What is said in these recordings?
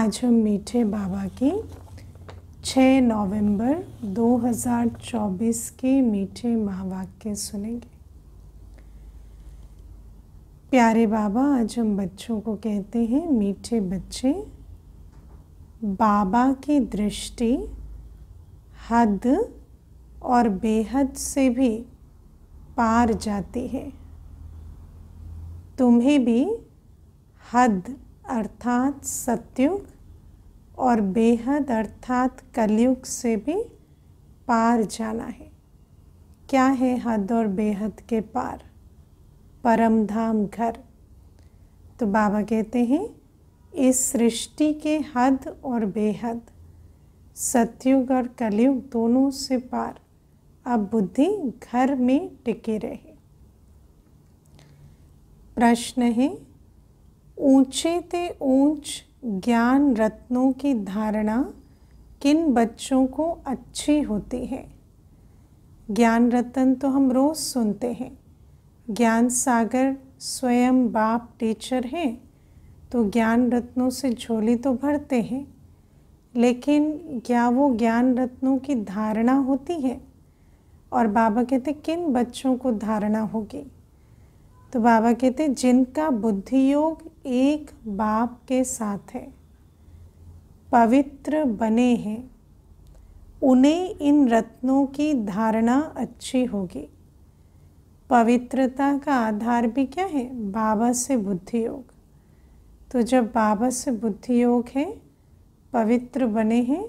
आज हम मीठे बाबा की 6 नवंबर 2024 के मीठे महावाक्य सुनेंगे प्यारे बाबा आज हम बच्चों को कहते हैं मीठे बच्चे बाबा की दृष्टि हद और बेहद से भी पार जाती है तुम्हें भी हद अर्थात सत्युग और बेहद अर्थात कलयुग से भी पार जाना है क्या है हद और बेहद के पार परम धाम घर तो बाबा कहते हैं इस सृष्टि के हद और बेहद सत्युग और कलयुग दोनों से पार अब बुद्धि घर में टिके रहे प्रश्न है ऊंचे ते ऊंच ज्ञान रत्नों की धारणा किन बच्चों को अच्छी होती है ज्ञान रत्न तो हम रोज़ सुनते हैं ज्ञान सागर स्वयं बाप टीचर हैं तो ज्ञान रत्नों से झोली तो भरते हैं लेकिन क्या वो ज्ञान रत्नों की धारणा होती है और बाबा कहते किन बच्चों को धारणा होगी तो बाबा कहते हैं जिनका बुद्धि योग एक बाप के साथ है पवित्र बने हैं उन्हें इन रत्नों की धारणा अच्छी होगी पवित्रता का आधार भी क्या है बाबा से बुद्धि योग तो जब बाबा से बुद्धि योग है पवित्र बने हैं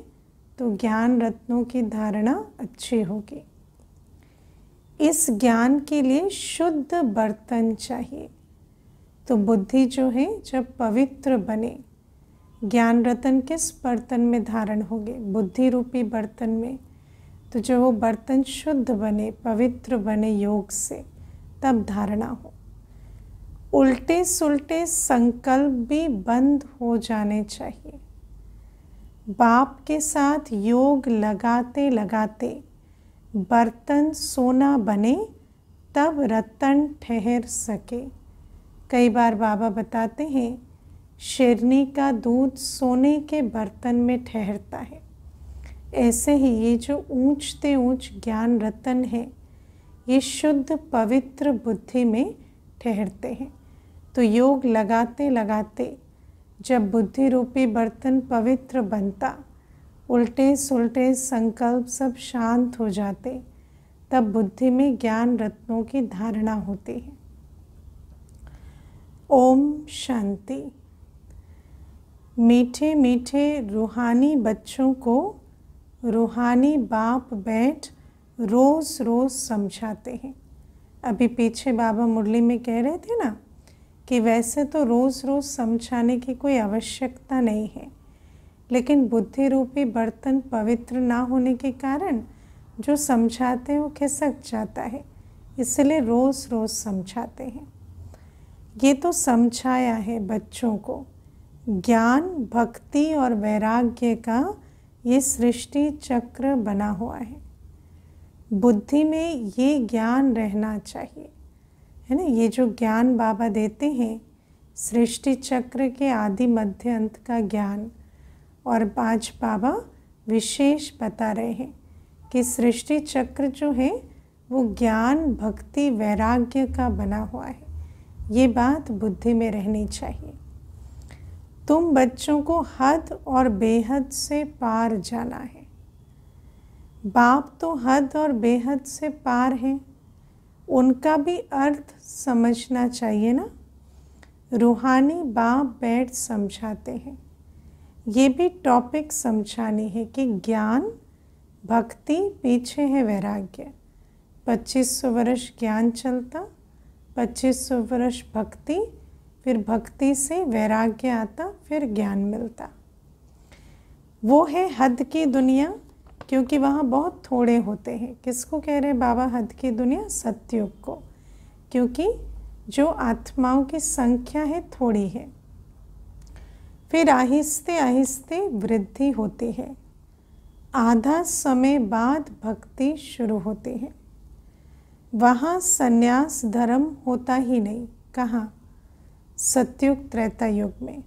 तो ज्ञान रत्नों की धारणा अच्छी होगी इस ज्ञान के लिए शुद्ध बर्तन चाहिए तो बुद्धि जो है जब पवित्र बने ज्ञान रतन किस बर्तन में धारण होंगे बुद्धि रूपी बर्तन में तो जब वो बर्तन शुद्ध बने पवित्र बने योग से तब धारणा हो उल्टे सुलटे संकल्प भी बंद हो जाने चाहिए बाप के साथ योग लगाते लगाते बर्तन सोना बने तब रतन ठहर सके कई बार बाबा बताते हैं शेरनी का दूध सोने के बर्तन में ठहरता है ऐसे ही ये जो ऊंचते ऊंच ज्ञान रतन है ये शुद्ध पवित्र बुद्धि में ठहरते हैं तो योग लगाते लगाते जब बुद्धि रूपी बर्तन पवित्र बनता उल्टे सुलटे संकल्प सब शांत हो जाते तब बुद्धि में ज्ञान रत्नों की धारणा होती है ओम शांति मीठे मीठे रूहानी बच्चों को रूहानी बाप बैठ रोज़ रोज़ समझाते हैं अभी पीछे बाबा मुरली में कह रहे थे ना कि वैसे तो रोज़ रोज़ समझाने की कोई आवश्यकता नहीं है लेकिन बुद्धि रूपी बर्तन पवित्र ना होने के कारण जो समझाते हैं वो खिसक जाता है इसलिए रोज़ रोज़ समझाते हैं ये तो समझाया है बच्चों को ज्ञान भक्ति और वैराग्य का ये सृष्टि चक्र बना हुआ है बुद्धि में ये ज्ञान रहना चाहिए है ना ये जो ज्ञान बाबा देते हैं सृष्टि चक्र के आदि मध्य अंत का ज्ञान और पांच बाबा विशेष बता रहे हैं कि सृष्टि चक्र जो है वो ज्ञान भक्ति वैराग्य का बना हुआ है ये बात बुद्धि में रहनी चाहिए तुम बच्चों को हद और बेहद से पार जाना है बाप तो हद और बेहद से पार हैं उनका भी अर्थ समझना चाहिए ना रूहानी बाप बैठ समझाते हैं ये भी टॉपिक समझाने हैं कि ज्ञान भक्ति पीछे है वैराग्य 2500 वर्ष ज्ञान चलता 2500 वर्ष भक्ति फिर भक्ति से वैराग्य आता फिर ज्ञान मिलता वो है हद की दुनिया क्योंकि वहाँ बहुत थोड़े होते हैं किसको कह रहे हैं बाबा हद की दुनिया सत्युग को क्योंकि जो आत्माओं की संख्या है थोड़ी है फिर आहिस्ते आहिस्ते वृद्धि होती है आधा समय बाद भक्ति शुरू होती है वहाँ संन्यास धर्म होता ही नहीं कहाँ सत्युग त्रेता युग में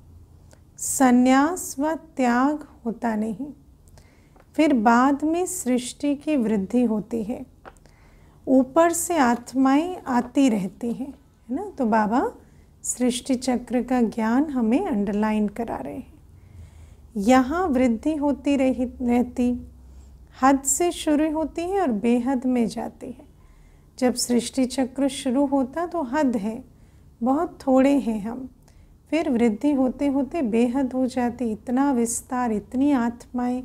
संन्यास व त्याग होता नहीं फिर बाद में सृष्टि की वृद्धि होती है ऊपर से आत्माएं आती रहती हैं है ना तो बाबा सृष्टि चक्र का ज्ञान हमें अंडरलाइन करा रहे हैं यहाँ वृद्धि होती रही रहती हद से शुरू होती है और बेहद में जाती है जब सृष्टि चक्र शुरू होता तो हद है बहुत थोड़े हैं हम फिर वृद्धि होते होते बेहद हो जाती इतना विस्तार इतनी आत्माएं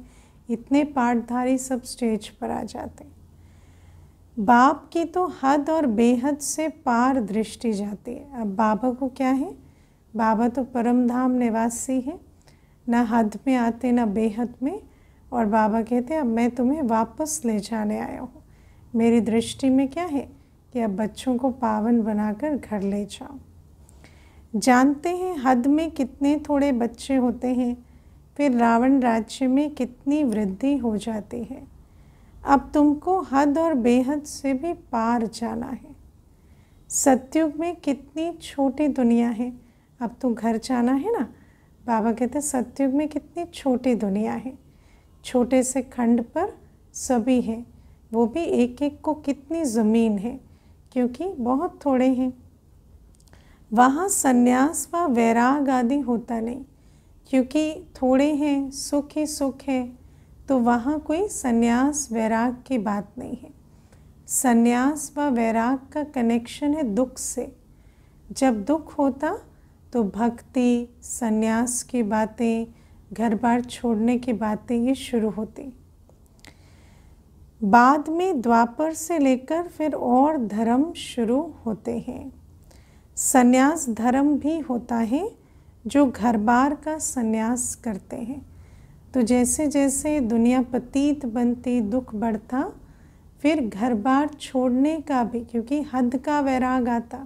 इतने पाठधारी सब स्टेज पर आ जाते हैं बाप की तो हद और बेहद से पार दृष्टि जाती है अब बाबा को क्या है बाबा तो परम धाम निवासी है ना हद में आते ना बेहद में और बाबा कहते अब मैं तुम्हें वापस ले जाने आया हूँ मेरी दृष्टि में क्या है कि अब बच्चों को पावन बनाकर घर ले जाओ जानते हैं हद में कितने थोड़े बच्चे होते हैं फिर रावण राज्य में कितनी वृद्धि हो जाती है अब तुमको हद और बेहद से भी पार जाना है सत्युग में कितनी छोटी दुनिया है अब तुम तो घर जाना है ना बाबा कहते सत्युग में कितनी छोटी दुनिया है छोटे से खंड पर सभी हैं वो भी एक एक को कितनी ज़मीन है क्योंकि बहुत थोड़े हैं वहाँ संन्यास व वैराग आदि होता नहीं क्योंकि थोड़े हैं सुख ही सुख है तो वहाँ कोई सन्यास वैराग की बात नहीं है सन्यास व वैराग का कनेक्शन है दुख से जब दुख होता तो भक्ति सन्यास की बातें घर बार छोड़ने की बातें ये शुरू होती बाद में द्वापर से लेकर फिर और धर्म शुरू होते हैं सन्यास धर्म भी होता है जो घर बार का सन्यास करते हैं तो जैसे जैसे दुनिया पतीत बनती दुख बढ़ता फिर घर बार छोड़ने का भी क्योंकि हद का वैराग आता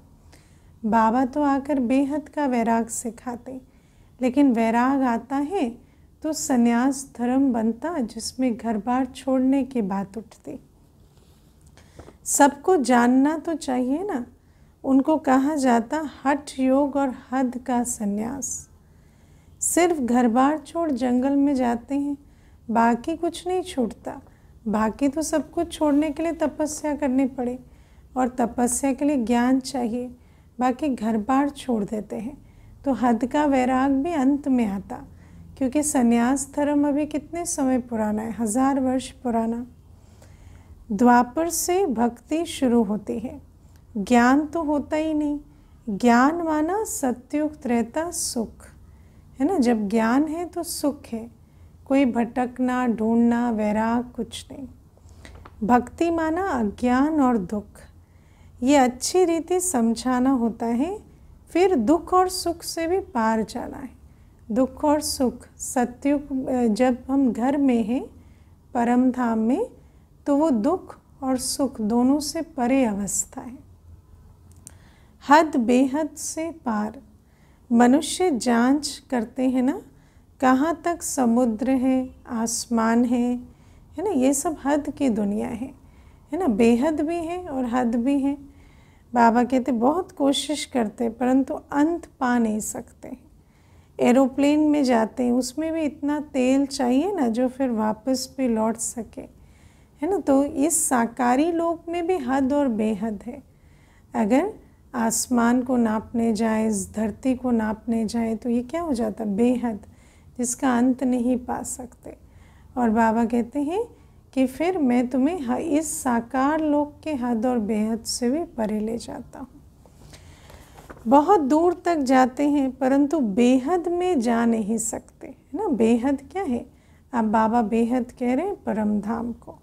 बाबा तो आकर बेहद का वैराग सिखाते लेकिन वैराग आता है तो संन्यास धर्म बनता जिसमें घर बार छोड़ने की बात उठती सबको जानना तो चाहिए ना उनको कहा जाता हठ योग और हद का संन्यास सिर्फ घर बार छोड़ जंगल में जाते हैं बाकी कुछ नहीं छूटता बाकी तो सब कुछ छोड़ने के लिए तपस्या करनी पड़े और तपस्या के लिए ज्ञान चाहिए बाकी घर बार छोड़ देते हैं तो हद का वैराग भी अंत में आता क्योंकि संन्यास धर्म अभी कितने समय पुराना है हज़ार वर्ष पुराना द्वापर से भक्ति शुरू होती है ज्ञान तो होता ही नहीं ज्ञान माना सत्युक्त रहता सुख है ना जब ज्ञान है तो सुख है कोई भटकना ढूंढना वैराग कुछ नहीं भक्ति माना अज्ञान और दुख ये अच्छी रीति समझाना होता है फिर दुख और सुख से भी पार जाना है दुख और सुख सत्युग जब हम घर में हैं परम धाम में तो वो दुख और सुख दोनों से परे अवस्था है हद बेहद से पार मनुष्य जांच करते हैं ना कहाँ तक समुद्र है आसमान है है ना ये सब हद की दुनिया है है ना बेहद भी है और हद भी है बाबा कहते बहुत कोशिश करते परंतु अंत पा नहीं सकते एरोप्लेन में जाते हैं उसमें भी इतना तेल चाहिए ना जो फिर वापस भी लौट सके है ना तो इस साकारी लोक में भी हद और बेहद है अगर आसमान को नापने जाए इस धरती को नापने जाए तो ये क्या हो जाता बेहद जिसका अंत नहीं पा सकते और बाबा कहते हैं कि फिर मैं तुम्हें इस साकार लोक के हद और बेहद से भी परे ले जाता हूँ बहुत दूर तक जाते हैं परंतु बेहद में जा नहीं सकते है ना बेहद क्या है अब बाबा बेहद कह रहे हैं परम धाम को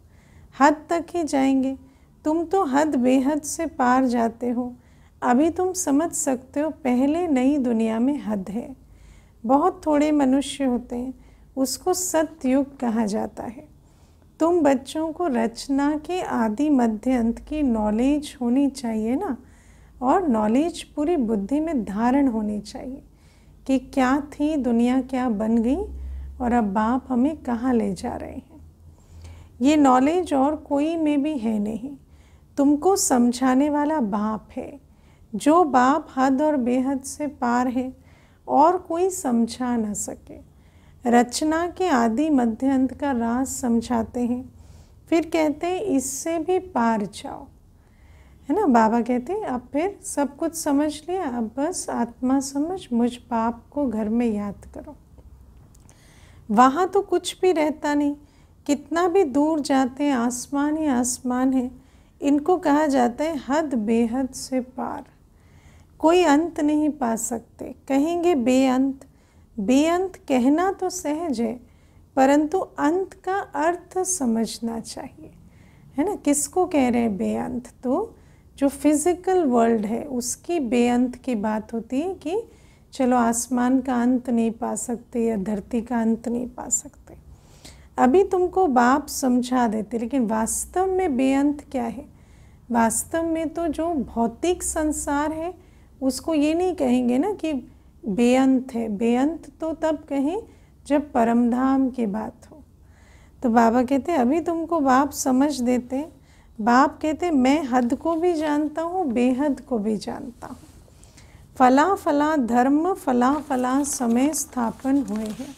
हद तक ही जाएंगे तुम तो हद बेहद से पार जाते हो अभी तुम समझ सकते हो पहले नई दुनिया में हद है बहुत थोड़े मनुष्य होते हैं उसको सत्युग कहा जाता है तुम बच्चों को रचना के आदि मध्य अंत की नॉलेज होनी चाहिए ना और नॉलेज पूरी बुद्धि में धारण होनी चाहिए कि क्या थी दुनिया क्या बन गई और अब बाप हमें कहाँ ले जा रहे हैं ये नॉलेज और कोई में भी है नहीं तुमको समझाने वाला बाप है जो बाप हद और बेहद से पार है और कोई समझा न सके रचना के आदि मध्य अंत का राज समझाते हैं फिर कहते हैं इससे भी पार जाओ है ना बाबा कहते हैं अब फिर सब कुछ समझ लिया अब बस आत्मा समझ मुझ बाप को घर में याद करो वहाँ तो कुछ भी रहता नहीं कितना भी दूर जाते हैं आसमान ही आसमान है इनको कहा जाता है हद बेहद से पार कोई अंत नहीं पा सकते कहेंगे बेअंत बेअंत कहना तो सहज है परंतु अंत का अर्थ समझना चाहिए है ना किसको कह रहे हैं बेअंत तो जो फिज़िकल वर्ल्ड है उसकी बेअंत की बात होती है कि चलो आसमान का अंत नहीं पा सकते या धरती का अंत नहीं पा सकते अभी तुमको बाप समझा देते लेकिन वास्तव में बेअंत क्या है वास्तव में तो जो भौतिक संसार है उसको ये नहीं कहेंगे ना कि बेअंत है बेअंत तो तब कहें जब परमधाम की बात हो तो बाबा कहते अभी तुमको बाप समझ देते बाप कहते मैं हद को भी जानता हूँ बेहद को भी जानता हूँ फला फला धर्म फला फला समय स्थापन हुए हैं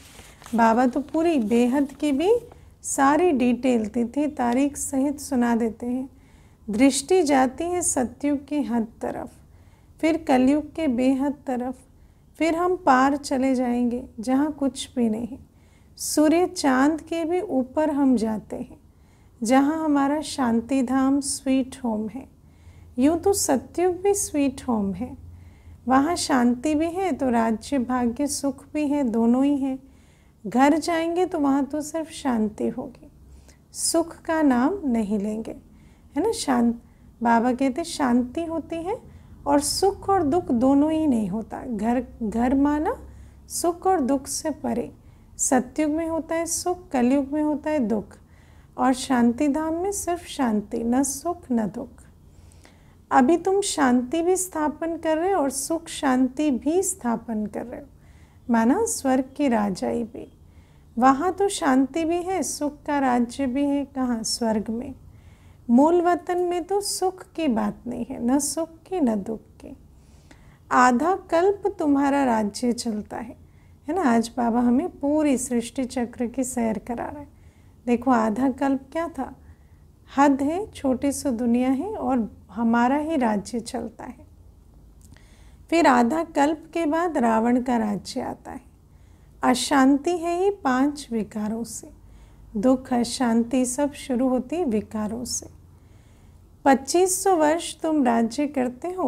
बाबा तो पूरी बेहद की भी सारी डिटेल तिथि तारीख सहित सुना देते हैं दृष्टि जाती है सत्युग की हद तरफ फिर कलयुग के बेहद तरफ फिर हम पार चले जाएंगे जहाँ कुछ भी नहीं सूर्य चांद के भी ऊपर हम जाते हैं जहाँ हमारा शांति धाम स्वीट होम है यूँ तो सत्युग भी स्वीट होम है वहाँ शांति भी है तो राज्य भाग्य सुख भी है दोनों ही हैं घर जाएंगे तो वहाँ तो सिर्फ शांति होगी सुख का नाम नहीं लेंगे है ना शांत बाबा कहते शांति होती है और सुख और दुख दोनों ही नहीं होता घर घर माना सुख और दुख से परे सत्युग में होता है सुख कलयुग में होता है दुख और शांति धाम में सिर्फ शांति न सुख न दुख अभी तुम शांति भी स्थापन कर रहे हो और सुख शांति भी स्थापन कर रहे हो माना स्वर्ग की राजाई भी वहाँ तो शांति भी है सुख का राज्य भी है कहाँ स्वर्ग में मूल वतन में तो सुख की बात नहीं है न सुख की न दुख की आधा कल्प तुम्हारा राज्य चलता है है ना आज बाबा हमें पूरी सृष्टि चक्र की सैर करा रहे देखो आधा कल्प क्या था हद है छोटी सी दुनिया है और हमारा ही राज्य चलता है फिर आधा कल्प के बाद रावण का राज्य आता है अशांति है ये पांच विकारों से दुख अशांति सब शुरू होती विकारों से 2500 वर्ष तुम राज्य करते हो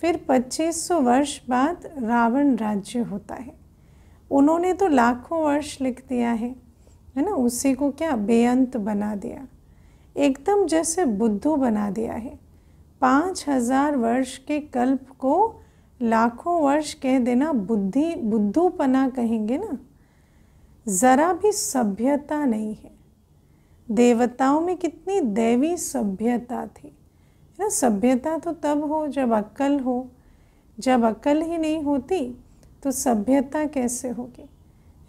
फिर 2500 वर्ष बाद रावण राज्य होता है उन्होंने तो लाखों वर्ष लिख दिया है है ना उसी को क्या बेअंत बना दिया एकदम जैसे बुद्धू बना दिया है पाँच हजार वर्ष के कल्प को लाखों वर्ष कह देना बुद्धि बुद्धूपना कहेंगे ना ज़रा भी सभ्यता नहीं है देवताओं में कितनी दैवी सभ्यता थी है ना सभ्यता तो तब हो जब अक्ल हो जब अक्ल ही नहीं होती तो सभ्यता कैसे होगी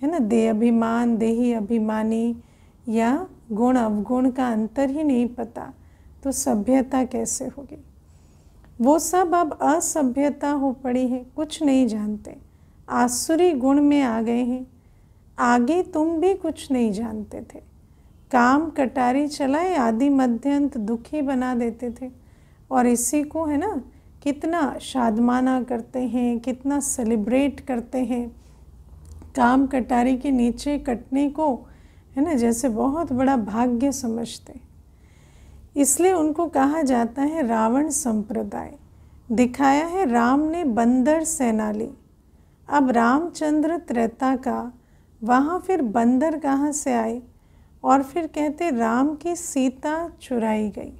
है ना दे अभिमान देही अभिमानी या गुण अवगुण का अंतर ही नहीं पता तो सभ्यता कैसे होगी वो सब अब असभ्यता हो पड़ी है कुछ नहीं जानते आसुरी गुण में आ गए हैं आगे तुम भी कुछ नहीं जानते थे काम कटारी चलाए आदि मध्यंत दुखी बना देते थे और इसी को है ना कितना शादमाना करते हैं कितना सेलिब्रेट करते हैं काम कटारी के नीचे कटने को है ना जैसे बहुत बड़ा भाग्य समझते इसलिए उनको कहा जाता है रावण संप्रदाय दिखाया है राम ने बंदर सेना ली अब रामचंद्र त्रेता का वहाँ फिर बंदर कहाँ से आए और फिर कहते राम की सीता चुराई गई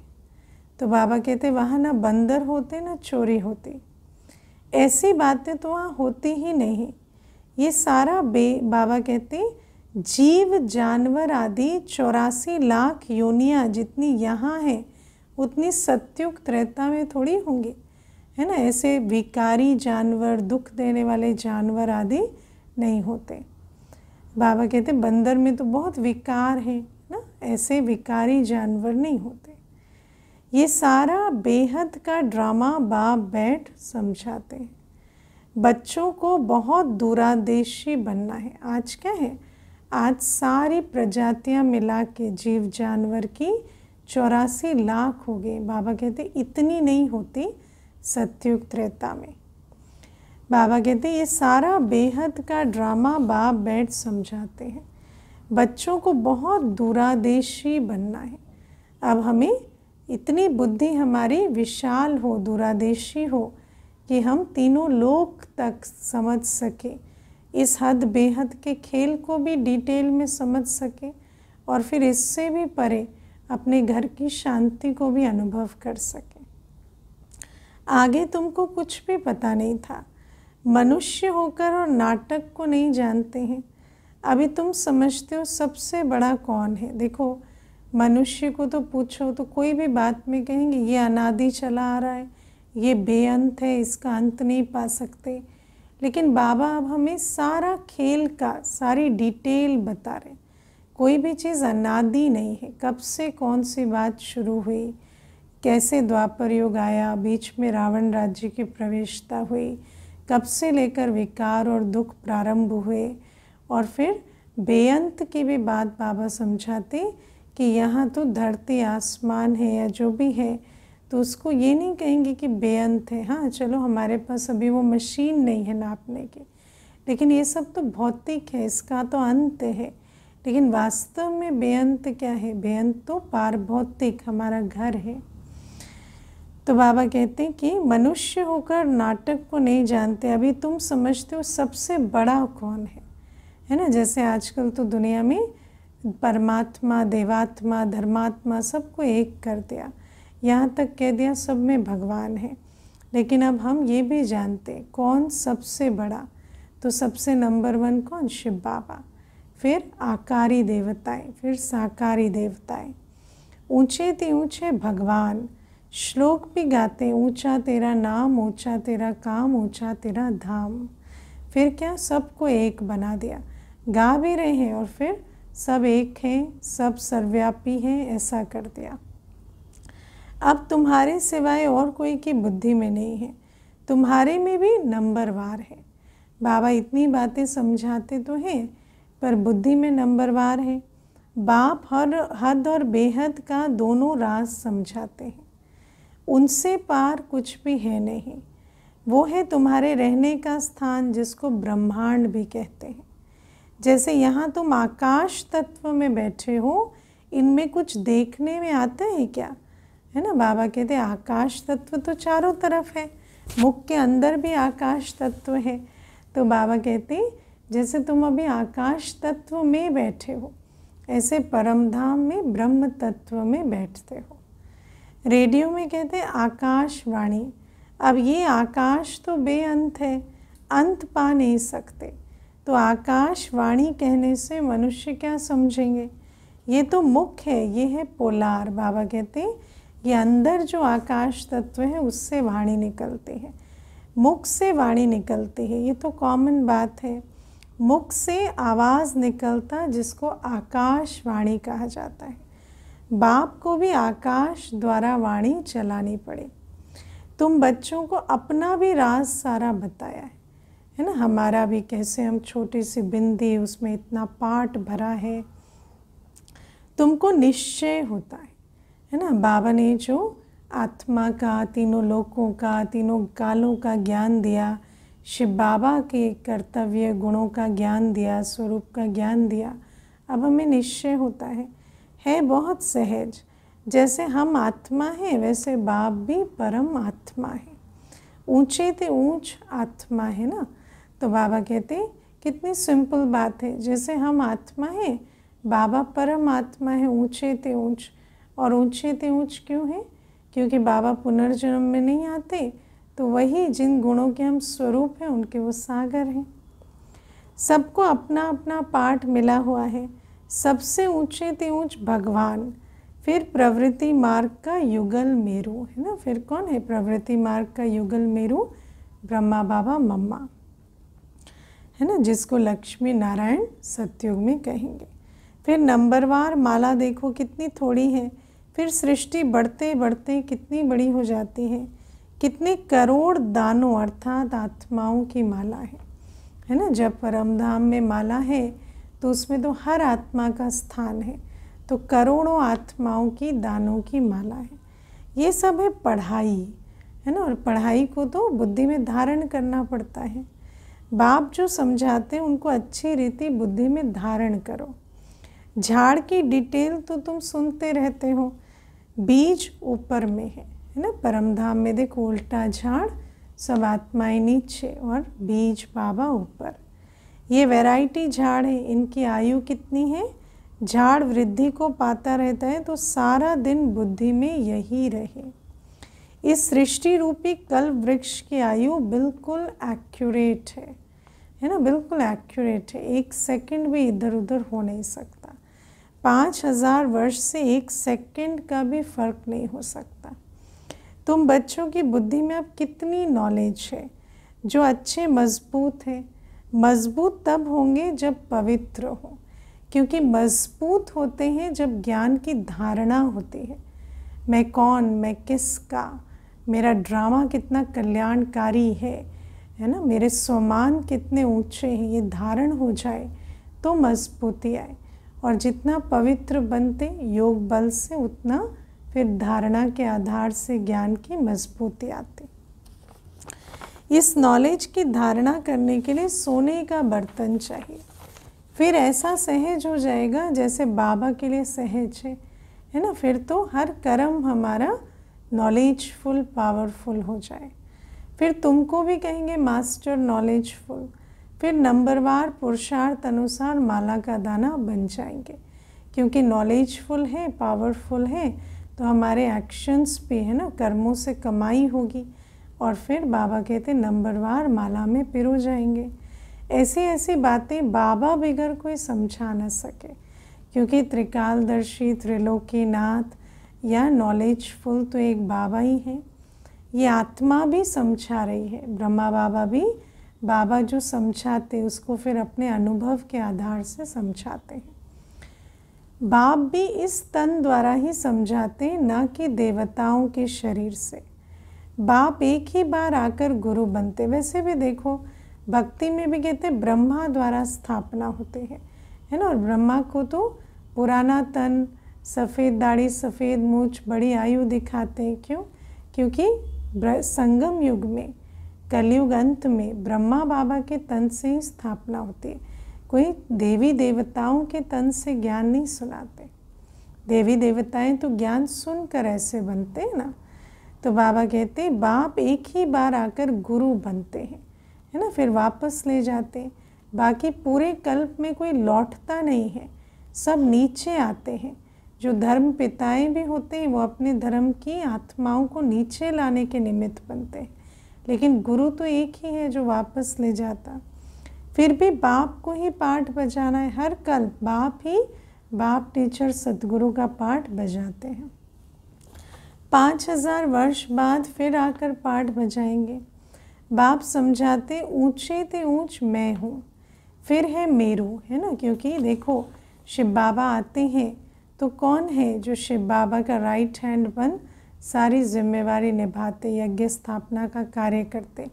तो बाबा कहते वहाँ ना बंदर होते ना चोरी होती ऐसी बातें तो वहाँ होती ही नहीं ये सारा बे बाबा कहते जीव जानवर आदि चौरासी लाख योनियाँ जितनी यहाँ हैं उतनी सत्युग त्रेता में थोड़ी होंगी है ना ऐसे विकारी जानवर दुख देने वाले जानवर आदि नहीं होते बाबा कहते बंदर में तो बहुत विकार है ना ऐसे विकारी जानवर नहीं होते ये सारा बेहद का ड्रामा बाप बैठ समझाते हैं बच्चों को बहुत दूरादेशी बनना है आज क्या है आज सारी प्रजातियां मिला के जीव जानवर की चौरासी लाख हो गए बाबा कहते इतनी नहीं होती सत्युग त्रेता में बाबा कहते हैं ये सारा बेहद का ड्रामा बाप बैठ समझाते हैं बच्चों को बहुत दूरादेशी बनना है अब हमें इतनी बुद्धि हमारी विशाल हो दूरादेशी हो कि हम तीनों लोक तक समझ सकें इस हद बेहद के खेल को भी डिटेल में समझ सकें और फिर इससे भी परे अपने घर की शांति को भी अनुभव कर सकें आगे तुमको कुछ भी पता नहीं था मनुष्य होकर और नाटक को नहीं जानते हैं अभी तुम समझते हो सबसे बड़ा कौन है देखो मनुष्य को तो पूछो तो कोई भी बात में कहेंगे ये अनादि चला आ रहा है ये बेअंत है इसका अंत नहीं पा सकते लेकिन बाबा अब हमें सारा खेल का सारी डिटेल बता रहे कोई भी चीज़ अनादि नहीं है कब से कौन सी बात शुरू हुई कैसे द्वापर युग आया बीच में रावण राज्य की प्रवेशता हुई कब से लेकर विकार और दुख प्रारंभ हुए और फिर बेअंत की भी बात बाबा समझाते कि यहाँ तो धरती आसमान है या जो भी है तो उसको ये नहीं कहेंगे कि बेअंत है हाँ चलो हमारे पास अभी वो मशीन नहीं है नापने की लेकिन ये सब तो भौतिक है इसका तो अंत है लेकिन वास्तव में बेअंत क्या है बेअंत तो पारभौतिक हमारा घर है तो बाबा कहते हैं कि मनुष्य होकर नाटक को नहीं जानते अभी तुम समझते हो सबसे बड़ा कौन है है ना जैसे आजकल तो दुनिया में परमात्मा देवात्मा धर्मात्मा सबको एक कर दिया यहाँ तक कह दिया सब में भगवान है लेकिन अब हम ये भी जानते कौन सबसे बड़ा तो सबसे नंबर वन कौन शिव बाबा फिर आकारी देवताएं फिर साकारी देवताएं ऊंचे थी ऊंचे भगवान श्लोक भी गाते ऊंचा तेरा नाम ऊंचा तेरा काम ऊंचा तेरा धाम फिर क्या सबको एक बना दिया गा भी रहे हैं और फिर सब एक हैं सब सर्वव्यापी हैं ऐसा कर दिया अब तुम्हारे सिवाय और कोई की बुद्धि में नहीं है तुम्हारे में भी नंबरवार है बाबा इतनी बातें समझाते तो हैं पर बुद्धि में नंबरवार है बाप हर हद और बेहद का दोनों राज समझाते हैं उनसे पार कुछ भी है नहीं वो है तुम्हारे रहने का स्थान जिसको ब्रह्मांड भी कहते हैं जैसे यहाँ तुम आकाश तत्व में बैठे हो इनमें कुछ देखने में आता है क्या है ना बाबा कहते आकाश तत्व तो चारों तरफ है मुख के अंदर भी आकाश तत्व है तो बाबा कहते जैसे तुम अभी आकाश तत्व में बैठे हो ऐसे परमधाम में ब्रह्म तत्व में बैठते हो रेडियो में कहते हैं आकाशवाणी अब ये आकाश तो बेअंत है अंत पा नहीं सकते तो आकाशवाणी कहने से मनुष्य क्या समझेंगे ये तो मुख्य है ये है पोलार बाबा कहते हैं ये अंदर जो आकाश तत्व है उससे वाणी निकलती है मुख से वाणी निकलती है ये तो कॉमन बात है मुख से आवाज़ निकलता जिसको आकाशवाणी कहा जाता है बाप को भी आकाश द्वारा वाणी चलानी पड़े तुम बच्चों को अपना भी राज सारा बताया है है ना हमारा भी कैसे हम छोटी सी बिंदी उसमें इतना पाठ भरा है तुमको निश्चय होता है है ना बाबा ने जो आत्मा का तीनों लोकों का तीनों कालों का ज्ञान दिया शिव बाबा के कर्तव्य गुणों का ज्ञान दिया स्वरूप का ज्ञान दिया अब हमें निश्चय होता है है बहुत सहज जैसे हम आत्मा हैं वैसे बाप भी परम आत्मा है ऊंचे थे ऊंच आत्मा है ना तो बाबा कहते कितनी सिंपल बात है जैसे हम आत्मा हैं बाबा परम आत्मा है ऊंचे थे ऊंच और ऊंचे थे ऊंच क्यों हैं क्योंकि बाबा पुनर्जन्म में नहीं आते तो वही जिन गुणों के हम स्वरूप हैं उनके वो सागर हैं सबको अपना अपना पाठ मिला हुआ है सबसे ऊंचे थे ऊंच भगवान फिर प्रवृत्ति मार्ग का युगल मेरु है ना फिर कौन है प्रवृत्ति मार्ग का युगल मेरु ब्रह्मा बाबा मम्मा है ना जिसको लक्ष्मी नारायण सत्युग में कहेंगे फिर नंबरवार माला देखो कितनी थोड़ी है फिर सृष्टि बढ़ते बढ़ते कितनी बड़ी हो जाती है कितने करोड़ दानों अर्थात आत्माओं की माला है है ना जब परमधाम में माला है तो उसमें तो हर आत्मा का स्थान है तो करोड़ों आत्माओं की दानों की माला है ये सब है पढ़ाई है ना और पढ़ाई को तो बुद्धि में धारण करना पड़ता है बाप जो समझाते हैं उनको अच्छी रीति बुद्धि में धारण करो झाड़ की डिटेल तो तुम सुनते रहते हो बीज ऊपर में है है ना परमधाम में देखो उल्टा झाड़ सब आत्माएं नीचे और बीज बाबा ऊपर ये वैरायटी झाड़ है इनकी आयु कितनी है झाड़ वृद्धि को पाता रहता है तो सारा दिन बुद्धि में यही रहे इस सृष्टि रूपी कल वृक्ष की आयु बिल्कुल एक्यूरेट है है ना बिल्कुल एक्यूरेट है एक सेकंड भी इधर उधर हो नहीं सकता पाँच हज़ार वर्ष से एक सेकंड का भी फर्क नहीं हो सकता तुम बच्चों की बुद्धि में अब कितनी नॉलेज है जो अच्छे मजबूत है मजबूत तब होंगे जब पवित्र हो क्योंकि मजबूत होते हैं जब ज्ञान की धारणा होती है मैं कौन मैं किसका मेरा ड्रामा कितना कल्याणकारी है है ना मेरे सोमान कितने ऊंचे हैं ये धारण हो जाए तो मजबूती आए और जितना पवित्र बनते योग बल से उतना फिर धारणा के आधार से ज्ञान की मजबूती आती इस नॉलेज की धारणा करने के लिए सोने का बर्तन चाहिए फिर ऐसा सहज हो जाएगा जैसे बाबा के लिए सहज है है ना फिर तो हर कर्म हमारा नॉलेजफुल पावरफुल हो जाए फिर तुमको भी कहेंगे मास्टर नॉलेजफुल फिर नंबरवार पुरुषार्थ अनुसार माला का दाना बन जाएंगे क्योंकि नॉलेजफुल है पावरफुल है तो हमारे एक्शंस भी है ना कर्मों से कमाई होगी और फिर बाबा कहते नंबरवार माला में पिरो जाएंगे ऐसी ऐसी बातें बाबा बिगर कोई समझा न सके क्योंकि त्रिकालदर्शी त्रिलोकी नाथ या नॉलेजफुल तो एक बाबा ही हैं ये आत्मा भी समझा रही है ब्रह्मा बाबा भी बाबा जो समझाते उसको फिर अपने अनुभव के आधार से समझाते हैं बाप भी इस तन द्वारा ही समझाते ना कि देवताओं के शरीर से बाप एक ही बार आकर गुरु बनते वैसे भी देखो भक्ति में भी कहते ब्रह्मा द्वारा स्थापना होते हैं है ना और ब्रह्मा को तो पुराना तन सफ़ेद दाढ़ी सफ़ेद मूछ बड़ी आयु दिखाते हैं क्यों क्योंकि संगम युग में कलयुग अंत में ब्रह्मा बाबा के तन से ही स्थापना होती है कोई देवी देवताओं के तन से ज्ञान नहीं सुनाते देवी देवताएं तो ज्ञान सुनकर ऐसे बनते हैं ना तो बाबा कहते हैं बाप एक ही बार आकर गुरु बनते हैं है ना फिर वापस ले जाते हैं बाकी पूरे कल्प में कोई लौटता नहीं है सब नीचे आते हैं जो धर्म पिताएं भी होते हैं वो अपने धर्म की आत्माओं को नीचे लाने के निमित्त बनते हैं लेकिन गुरु तो एक ही है जो वापस ले जाता फिर भी बाप को ही पाठ बजाना है हर कल्प बाप ही बाप टीचर सदगुरु का पाठ बजाते हैं पाँच हजार वर्ष बाद फिर आकर पाठ बजाएंगे बाप समझाते ऊंचे ते ऊंच मैं हूँ फिर है मेरू है ना क्योंकि देखो शिव बाबा आते हैं तो कौन है जो शिव बाबा का राइट हैंड बन सारी जिम्मेवारी निभाते यज्ञ स्थापना का कार्य करते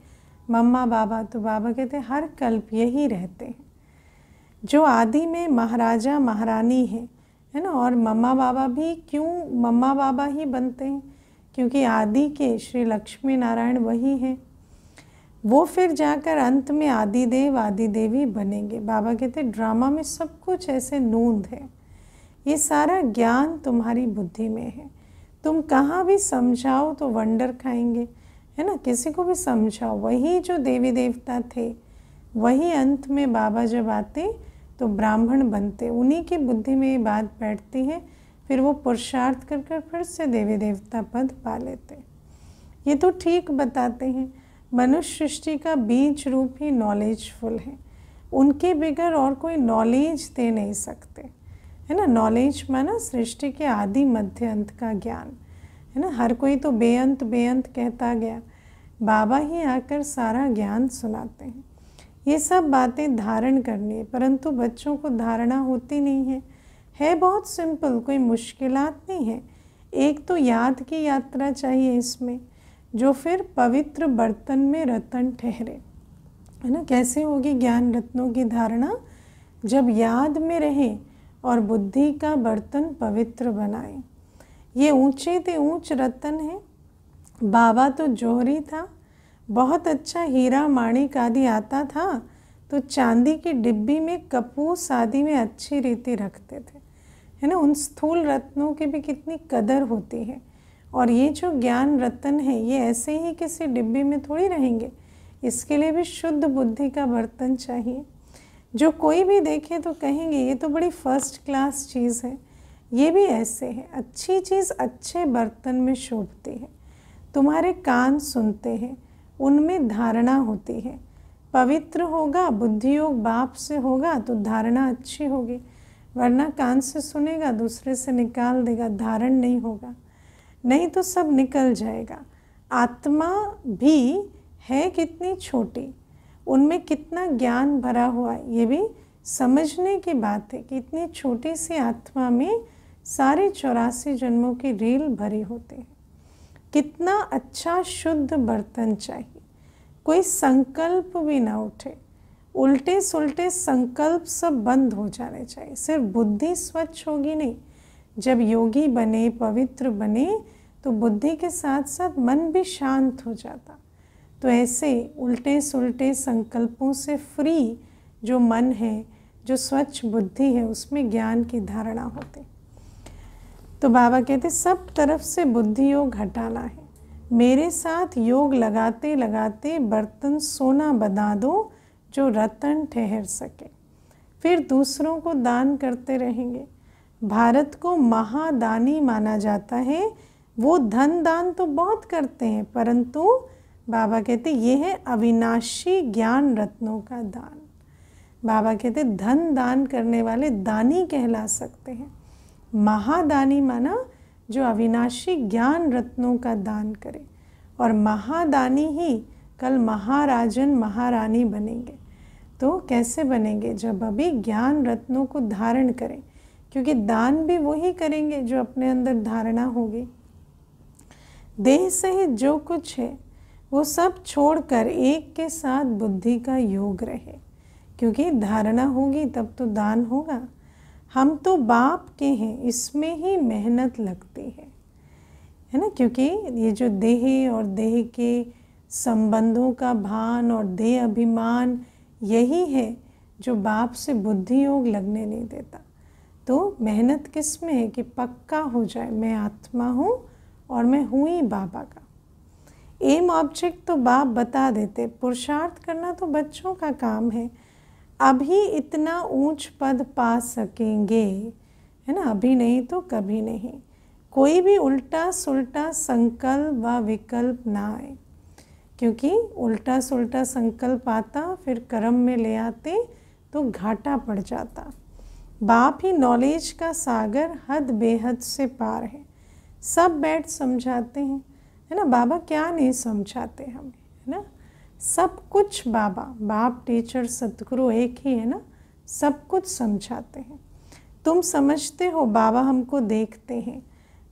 मम्मा बाबा तो बाबा कहते हर कल्प यही रहते हैं जो आदि में महाराजा महारानी हैं है ना और मम्मा बाबा भी क्यों मम्मा बाबा ही बनते हैं क्योंकि आदि के श्री लक्ष्मी नारायण वही हैं वो फिर जाकर अंत में आदि देव आदि देवी बनेंगे बाबा कहते ड्रामा में सब कुछ ऐसे नूंद है ये सारा ज्ञान तुम्हारी बुद्धि में है तुम कहाँ भी समझाओ तो वंडर खाएंगे है ना किसी को भी समझाओ वही जो देवी देवता थे वही अंत में बाबा जब आते तो ब्राह्मण बनते उन्हीं की बुद्धि में ये बात बैठती है फिर वो पुरुषार्थ कर कर फिर से देवी देवता पद पा लेते ये तो ठीक बताते हैं मनुष्य सृष्टि का बीज रूप ही नॉलेजफुल है उनके बिगर और कोई नॉलेज दे नहीं सकते है ना नॉलेज माना सृष्टि के आदि मध्य अंत का ज्ञान है ना हर कोई तो बेअंत बेअंत कहता गया बाबा ही आकर सारा ज्ञान सुनाते हैं ये सब बातें धारण करनी है परंतु बच्चों को धारणा होती नहीं है है बहुत सिंपल कोई मुश्किलात नहीं है एक तो याद की यात्रा चाहिए इसमें जो फिर पवित्र बर्तन में रतन ठहरे है ना कैसे होगी ज्ञान रत्नों की धारणा जब याद में रहें और बुद्धि का बर्तन पवित्र बनाए ये ऊंचे थे ऊंच रतन है बाबा तो जोहरी था बहुत अच्छा हीरा माणिक आदि आता था तो चांदी की डिब्बी में कपूस आदि में अच्छी रीति रखते थे है ना उन स्थूल रत्नों की भी कितनी कदर होती है और ये जो ज्ञान रत्न है ये ऐसे ही किसी डिब्बे में थोड़ी रहेंगे इसके लिए भी शुद्ध बुद्धि का बर्तन चाहिए जो कोई भी देखे तो कहेंगे ये तो बड़ी फर्स्ट क्लास चीज़ है ये भी ऐसे है अच्छी चीज़ अच्छे बर्तन में शोभती है तुम्हारे कान सुनते हैं उनमें धारणा होती है पवित्र होगा बुद्धि योग बाप से होगा तो धारणा अच्छी होगी वरना कान से सुनेगा दूसरे से निकाल देगा धारण नहीं होगा नहीं तो सब निकल जाएगा आत्मा भी है कितनी छोटी उनमें कितना ज्ञान भरा हुआ है ये भी समझने की बात है कि इतनी छोटी सी आत्मा में सारे चौरासी जन्मों की रील भरी होती है कितना अच्छा शुद्ध बर्तन चाहिए कोई संकल्प भी ना उठे उल्टे सुलटे संकल्प सब बंद हो जाने चाहिए सिर्फ बुद्धि स्वच्छ होगी नहीं जब योगी बने पवित्र बने तो बुद्धि के साथ साथ मन भी शांत हो जाता तो ऐसे उल्टे सुलटे संकल्पों से फ्री जो मन है जो स्वच्छ बुद्धि है उसमें ज्ञान की धारणा होती तो बाबा कहते सब तरफ से बुद्धि योग हटाना है मेरे साथ योग लगाते लगाते बर्तन सोना बना दो जो रतन ठहर सके फिर दूसरों को दान करते रहेंगे भारत को महादानी माना जाता है वो धन दान तो बहुत करते हैं परंतु बाबा कहते ये है अविनाशी ज्ञान रत्नों का दान बाबा कहते धन दान करने वाले दानी कहला सकते हैं महादानी माना जो अविनाशी ज्ञान रत्नों का दान करे और महादानी ही कल महाराजन महारानी बनेंगे तो कैसे बनेंगे जब अभी ज्ञान रत्नों को धारण करें क्योंकि दान भी वही करेंगे जो अपने अंदर धारणा होगी देह सहित जो कुछ है वो सब छोड़कर एक के साथ बुद्धि का योग रहे क्योंकि धारणा होगी तब तो दान होगा हम तो बाप के हैं इसमें ही मेहनत लगती है है ना क्योंकि ये जो देह और देह के संबंधों का भान और देह अभिमान यही है जो बाप से बुद्धि योग लगने नहीं देता तो मेहनत किस में है कि पक्का हो जाए मैं आत्मा हूँ और मैं हूँ ही बाबा का एम ऑब्जेक्ट तो बाप बता देते पुरुषार्थ करना तो बच्चों का काम है अभी इतना ऊंच पद पा सकेंगे है ना अभी नहीं तो कभी नहीं कोई भी उल्टा सुलटा संकल्प व विकल्प ना आए क्योंकि उल्टा सुलटा संकल्प आता फिर कर्म में ले आते तो घाटा पड़ जाता बाप ही नॉलेज का सागर हद बेहद से पार है सब बैठ समझाते हैं है ना बाबा क्या नहीं समझाते हमें है ना सब कुछ बाबा बाप टीचर सतगुरु एक ही है ना सब कुछ समझाते हैं तुम समझते हो बाबा हमको देखते हैं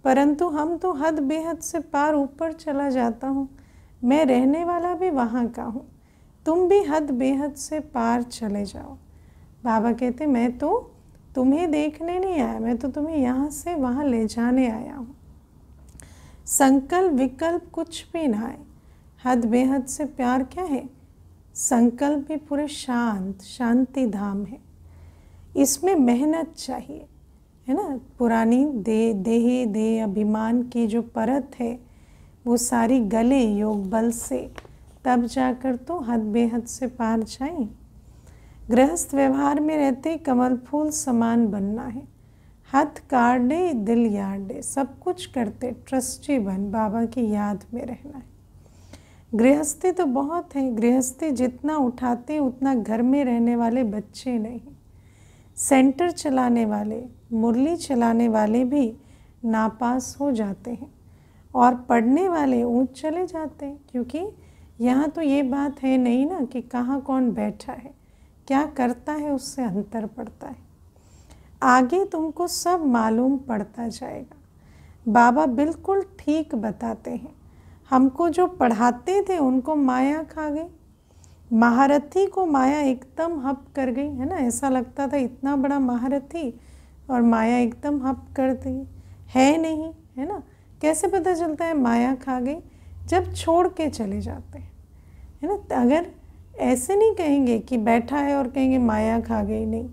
परंतु हम तो हद बेहद से पार ऊपर चला जाता हूँ मैं रहने वाला भी वहाँ का हूँ तुम भी हद बेहद से पार चले जाओ बाबा कहते मैं तो तुम्हें देखने नहीं आया मैं तो तुम्हें यहाँ से वहाँ ले जाने आया हूँ संकल्प विकल्प कुछ भी ना आए हद बेहद से प्यार क्या है संकल्प भी पूरे शांत शांति धाम है इसमें मेहनत चाहिए है ना पुरानी दे देह दे अभिमान की जो परत है वो सारी गले योग बल से तब जाकर तो हद बेहद से पार जाए गृहस्थ व्यवहार में रहते कमल फूल समान बनना है हथ काट दे दिल यार दे सब कुछ करते ट्रस्टी बन बाबा की याद में रहना है गृहस्थी तो बहुत है गृहस्थी जितना उठाते उतना घर में रहने वाले बच्चे नहीं सेंटर चलाने वाले मुरली चलाने वाले भी नापास हो जाते हैं और पढ़ने वाले ऊँच चले जाते हैं क्योंकि यहाँ तो ये बात है नहीं ना कि कहाँ कौन बैठा है क्या करता है उससे अंतर पड़ता है आगे तुमको सब मालूम पड़ता जाएगा बाबा बिल्कुल ठीक बताते हैं हमको जो पढ़ाते थे उनको माया खा गई महारथी को माया एकदम हप कर गई है ना ऐसा लगता था इतना बड़ा महारथी और माया एकदम हप कर दी है नहीं है ना कैसे पता चलता है माया खा गई जब छोड़ के चले जाते हैं है ना तो अगर ऐसे नहीं कहेंगे कि बैठा है और कहेंगे माया खा गई नहीं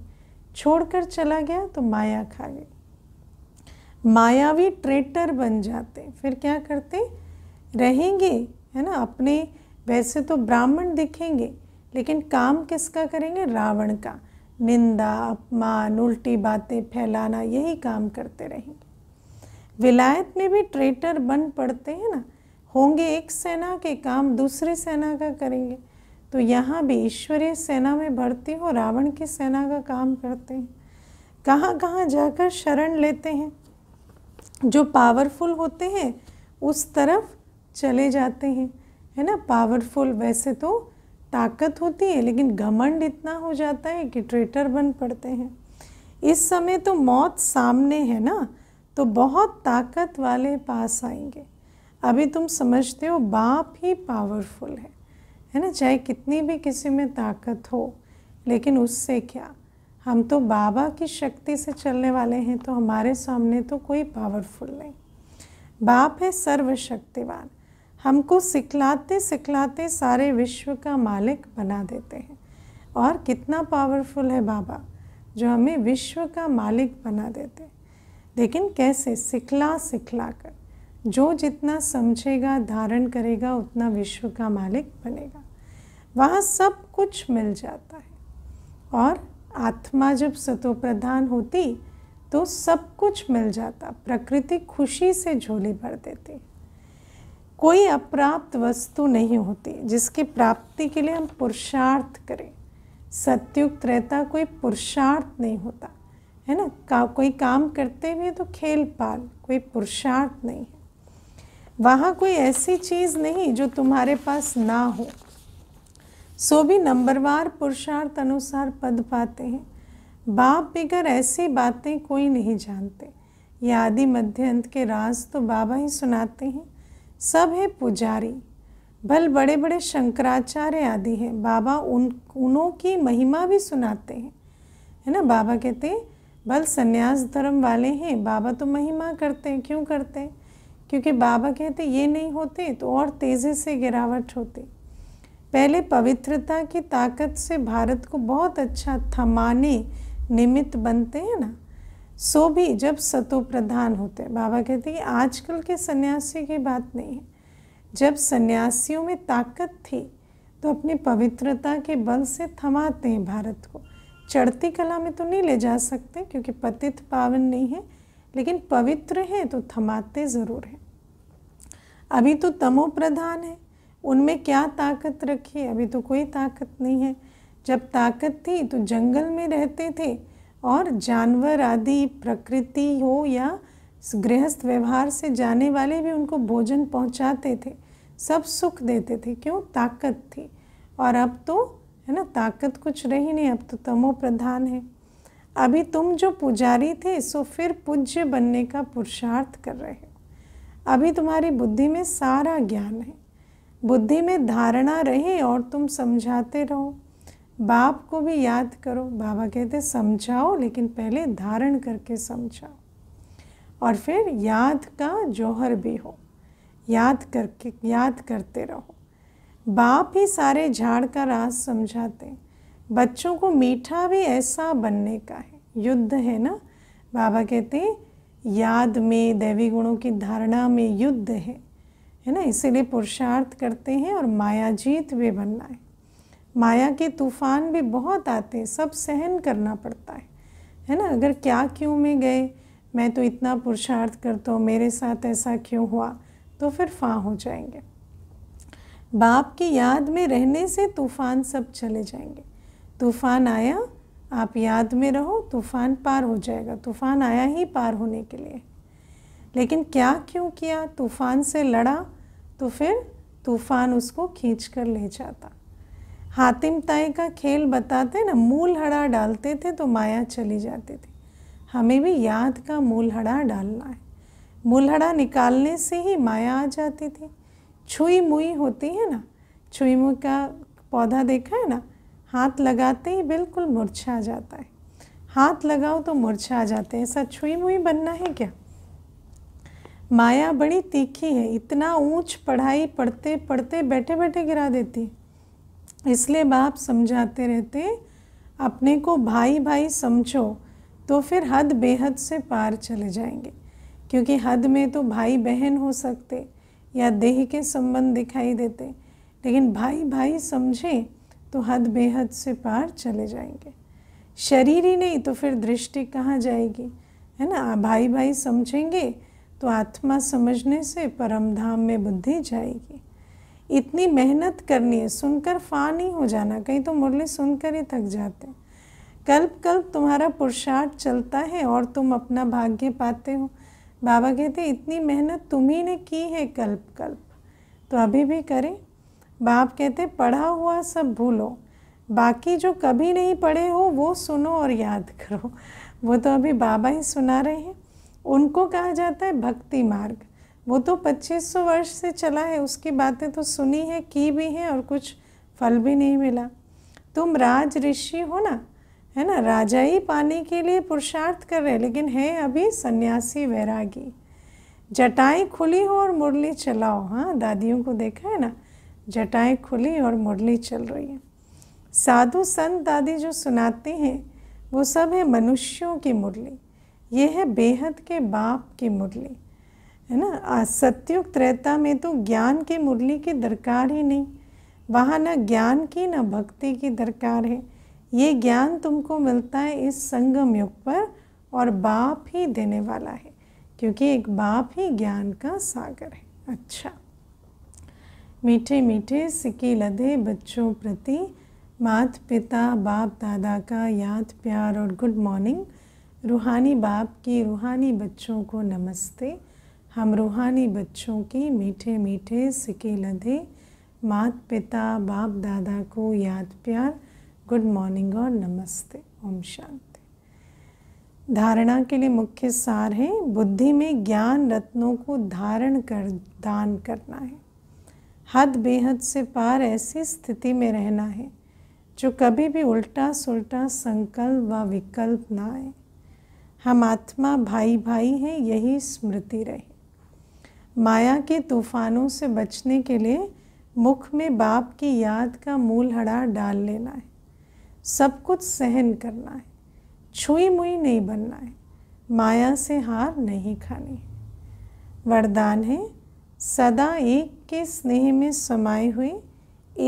छोड़कर चला गया तो माया खा गई मायावी ट्रेटर बन जाते फिर क्या करते रहेंगे है ना अपने वैसे तो ब्राह्मण दिखेंगे लेकिन काम किसका करेंगे रावण का निंदा अपमान उल्टी बातें फैलाना यही काम करते रहेंगे विलायत में भी ट्रेटर बन पड़ते हैं ना होंगे एक सेना के काम दूसरी सेना का करेंगे तो यहाँ भी ईश्वरीय सेना में भर्ती हो रावण की सेना का काम करते हैं कहाँ कहाँ जाकर शरण लेते हैं जो पावरफुल होते हैं उस तरफ चले जाते हैं है ना पावरफुल वैसे तो ताकत होती है लेकिन घमंड इतना हो जाता है कि ट्रेटर बन पड़ते हैं इस समय तो मौत सामने है ना तो बहुत ताकत वाले पास आएंगे अभी तुम समझते हो बाप ही पावरफुल है है ना चाहे कितनी भी किसी में ताकत हो लेकिन उससे क्या हम तो बाबा की शक्ति से चलने वाले हैं तो हमारे सामने तो कोई पावरफुल नहीं बाप है सर्वशक्तिवान हमको सिखलाते सिखलाते सारे विश्व का मालिक बना देते हैं और कितना पावरफुल है बाबा जो हमें विश्व का मालिक बना देते हैं लेकिन कैसे सिखला सिखला कर जो जितना समझेगा धारण करेगा उतना विश्व का मालिक बनेगा वहाँ सब कुछ मिल जाता है और आत्मा जब सतोप्रधान होती तो सब कुछ मिल जाता प्रकृति खुशी से झोली भर देती कोई अप्राप्त वस्तु नहीं होती जिसकी प्राप्ति के लिए हम पुरुषार्थ करें सत्युक्त रहता कोई पुरुषार्थ नहीं होता है ना का कोई काम करते हुए तो खेल पाल कोई पुरुषार्थ नहीं है वहाँ कोई ऐसी चीज़ नहीं जो तुम्हारे पास ना हो सो भी नंबरवार पुरुषार्थ अनुसार पद पाते हैं बाप बिगर ऐसी बातें कोई नहीं जानते ये आदि मध्य अंत के राज तो बाबा ही सुनाते हैं सब है पुजारी भल बड़े बड़े शंकराचार्य आदि हैं बाबा उन उनों की महिमा भी सुनाते हैं है ना बाबा कहते हैं भल संन्यास धर्म वाले हैं बाबा तो महिमा करते हैं क्यों करते हैं क्योंकि बाबा कहते ये नहीं होते तो और तेज़ी से गिरावट होती पहले पवित्रता की ताकत से भारत को बहुत अच्छा थमाने निमित्त बनते हैं ना सो भी जब सतो प्रधान होते हैं बाबा कहते हैं कि आजकल के सन्यासी की बात नहीं है जब सन्यासियों में ताकत थी तो अपनी पवित्रता के बल से थमाते हैं भारत को चढ़ती कला में तो नहीं ले जा सकते क्योंकि पतित पावन नहीं है लेकिन पवित्र हैं तो थमाते ज़रूर हैं अभी तो तमो प्रधान है उनमें क्या ताकत रखी अभी तो कोई ताकत नहीं है जब ताकत थी तो जंगल में रहते थे और जानवर आदि प्रकृति हो या गृहस्थ व्यवहार से जाने वाले भी उनको भोजन पहुंचाते थे सब सुख देते थे क्यों ताकत थी और अब तो है ना ताकत कुछ रही नहीं अब तो तमो प्रधान है अभी तुम जो पुजारी थे सो फिर पूज्य बनने का पुरुषार्थ कर रहे हो अभी तुम्हारी बुद्धि में सारा ज्ञान है बुद्धि में धारणा रहे और तुम समझाते रहो बाप को भी याद करो बाबा कहते समझाओ लेकिन पहले धारण करके समझाओ और फिर याद का जौहर भी हो याद करके याद करते रहो बाप ही सारे झाड़ का राज समझाते बच्चों को मीठा भी ऐसा बनने का है युद्ध है ना बाबा कहते याद में देवी गुणों की धारणा में युद्ध है है ना इसीलिए पुरुषार्थ करते हैं और मायाजीत भी बनना है माया के तूफ़ान भी बहुत आते हैं सब सहन करना पड़ता है है ना अगर क्या क्यों में गए मैं तो इतना पुरुषार्थ करता हूँ मेरे साथ ऐसा क्यों हुआ तो फिर फाँ हो जाएंगे बाप की याद में रहने से तूफ़ान सब चले जाएंगे तूफ़ान आया आप याद में रहो तूफ़ान पार हो जाएगा तूफ़ान आया ही पार होने के लिए लेकिन क्या क्यों किया तूफ़ान से लड़ा तो फिर तूफ़ान उसको खींच कर ले जाता हातिम ताई का खेल बताते ना मूल हड़ा डालते थे तो माया चली जाती थी हमें भी याद का मूल हड़ा डालना है मूल हड़ा निकालने से ही माया आ जाती थी छुई मुई होती है ना छुई मुई का पौधा देखा है ना हाथ लगाते ही बिल्कुल मुरछा आ जाता है हाथ लगाओ तो मुरछा आ जाते हैं ऐसा छुई मुई बनना है क्या माया बड़ी तीखी है इतना ऊंच पढ़ाई पढ़ते पढ़ते बैठे बैठे गिरा देती है इसलिए बाप समझाते रहते अपने को भाई भाई समझो तो फिर हद बेहद से पार चले जाएंगे क्योंकि हद में तो भाई बहन हो सकते या देह के संबंध दिखाई देते लेकिन भाई भाई समझे तो हद बेहद से पार चले जाएंगे शरीर ही नहीं तो फिर दृष्टि कहाँ जाएगी है ना भाई भाई समझेंगे तो आत्मा समझने से परम धाम में बुद्धि जाएगी इतनी मेहनत करनी है सुनकर फा नहीं हो जाना कहीं तो मुरली सुनकर ही थक जाते कल्प कल्प तुम्हारा पुरुषार्थ चलता है और तुम अपना भाग्य पाते हो बाबा कहते इतनी मेहनत तुम्ही ने की है कल्प कल्प तो अभी भी करें बाप कहते पढ़ा हुआ सब भूलो बाकी जो कभी नहीं पढ़े हो वो सुनो और याद करो वो तो अभी बाबा ही सुना रहे हैं उनको कहा जाता है भक्ति मार्ग वो तो 2500 वर्ष से चला है उसकी बातें तो सुनी है की भी हैं और कुछ फल भी नहीं मिला तुम राज ऋषि हो ना है ना राजा ही पाने के लिए पुरुषार्थ कर रहे लेकिन है अभी सन्यासी वैरागी जटाएं खुली हो और मुरली चलाओ हाँ दादियों को देखा है ना जटाएं खुली और मुरली चल रही है साधु संत दादी जो सुनाते हैं वो सब है मनुष्यों की मुरली ये है बेहद के बाप की मुरली है ना सत्युग त्रेता में तो ज्ञान के मुरली की दरकार ही नहीं वहाँ न ज्ञान की न भक्ति की दरकार है ये ज्ञान तुमको मिलता है इस संगम युग पर और बाप ही देने वाला है क्योंकि एक बाप ही ज्ञान का सागर है अच्छा मीठे मीठे सिक्के लदे बच्चों प्रति मात पिता बाप दादा का याद प्यार और गुड मॉर्निंग रूहानी बाप की रूहानी बच्चों को नमस्ते हम रूहानी बच्चों की मीठे मीठे सिके लदे मात पिता बाप दादा को याद प्यार गुड मॉर्निंग और नमस्ते ओम शांति धारणा के लिए मुख्य सार है बुद्धि में ज्ञान रत्नों को धारण कर दान करना है हद बेहद से पार ऐसी स्थिति में रहना है जो कभी भी उल्टा सुलटा संकल्प व विकल्प ना आए हम आत्मा भाई भाई हैं यही स्मृति रहे माया के तूफानों से बचने के लिए मुख में बाप की याद का मूल हड़ा डाल लेना है सब कुछ सहन करना है छुई मुई नहीं बनना है माया से हार नहीं खानी वरदान है सदा एक के स्नेह में समाये हुए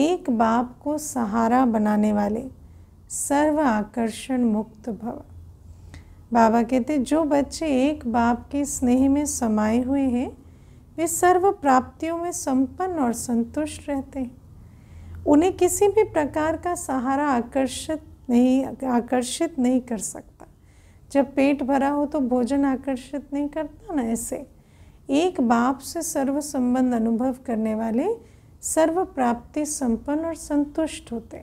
एक बाप को सहारा बनाने वाले सर्व आकर्षण मुक्त भव बाबा कहते जो बच्चे एक बाप के स्नेह में समाये हुए हैं वे सर्व प्राप्तियों में संपन्न और संतुष्ट रहते हैं उन्हें किसी भी प्रकार का सहारा आकर्षित नहीं आकर्षित नहीं कर सकता जब पेट भरा हो तो भोजन आकर्षित नहीं करता ना ऐसे एक बाप से सर्व संबंध अनुभव करने वाले सर्व प्राप्ति संपन्न और संतुष्ट होते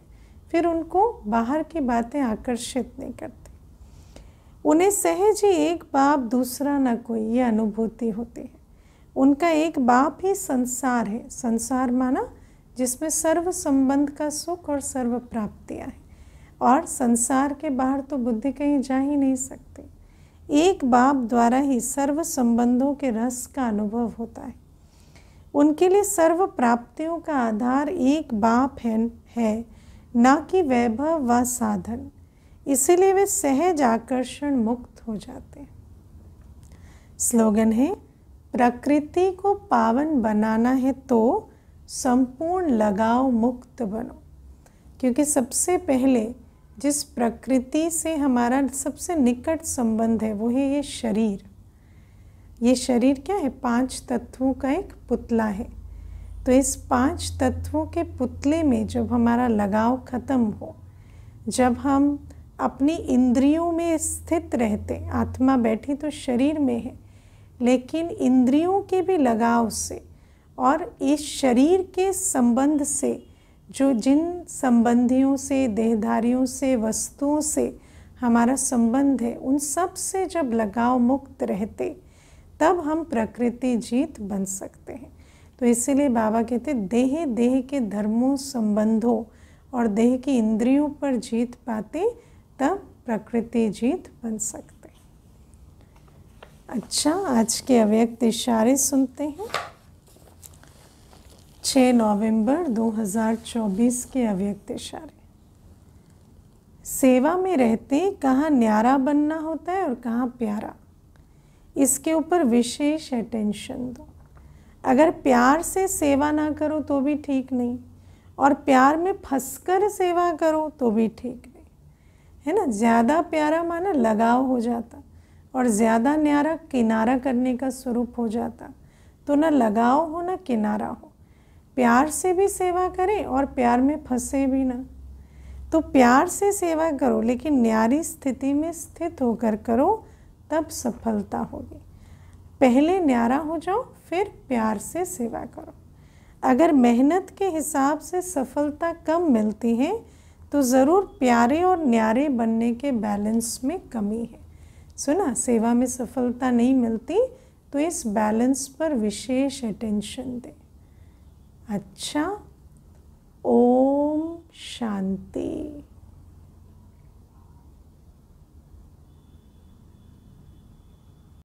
फिर उनको बाहर की बातें आकर्षित नहीं करती उन्हें सहज ही एक बाप दूसरा न कोई ये अनुभूति होती है उनका एक बाप ही संसार है संसार माना जिसमें सर्व संबंध का सुख और सर्व प्राप्तियाँ हैं और संसार के बाहर तो बुद्धि कहीं जा ही नहीं सकती एक बाप द्वारा ही सर्व संबंधों के रस का अनुभव होता है उनके लिए सर्व प्राप्तियों का आधार एक बाप है, है ना कि वैभव व साधन इसीलिए वे सहज आकर्षण मुक्त हो जाते हैं स्लोगन है प्रकृति को पावन बनाना है तो संपूर्ण लगाव मुक्त बनो क्योंकि सबसे पहले जिस प्रकृति से हमारा सबसे निकट संबंध है वो है ये शरीर ये शरीर क्या है पांच तत्वों का एक पुतला है तो इस पांच तत्वों के पुतले में जब हमारा लगाव खत्म हो जब हम अपनी इंद्रियों में स्थित रहते आत्मा बैठी तो शरीर में है लेकिन इंद्रियों के भी लगाव से और इस शरीर के संबंध से जो जिन संबंधियों से देहधारियों से वस्तुओं से हमारा संबंध है उन सब से जब लगाव मुक्त रहते तब हम प्रकृति जीत बन सकते हैं तो इसीलिए बाबा कहते देह देह के धर्मों संबंधों और देह की इंद्रियों पर जीत पाते तब प्रकृति जीत बन सकते अच्छा आज के अव्यक्त इशारे सुनते हैं 6 नवंबर 2024 के अव्यक्त इशारे सेवा में रहते कहाँ न्यारा बनना होता है और कहाँ प्यारा इसके ऊपर विशेष अटेंशन दो अगर प्यार से सेवा ना करो तो भी ठीक नहीं और प्यार में फंसकर सेवा करो तो भी ठीक नहीं है ना ज़्यादा प्यारा माना लगाव हो जाता और ज़्यादा न्यारा किनारा करने का स्वरूप हो जाता तो न लगाव हो न किनारा हो प्यार से भी सेवा करें और प्यार में फंसे भी ना तो प्यार से सेवा करो लेकिन न्यारी स्थिति में स्थित होकर करो तब सफलता होगी पहले न्यारा हो जाओ फिर प्यार से सेवा करो अगर मेहनत के हिसाब से सफलता कम मिलती है तो ज़रूर प्यारे और न्यारे बनने के बैलेंस में कमी है सुना सेवा में सफलता नहीं मिलती तो इस बैलेंस पर विशेष अटेंशन दे अच्छा ओम शांति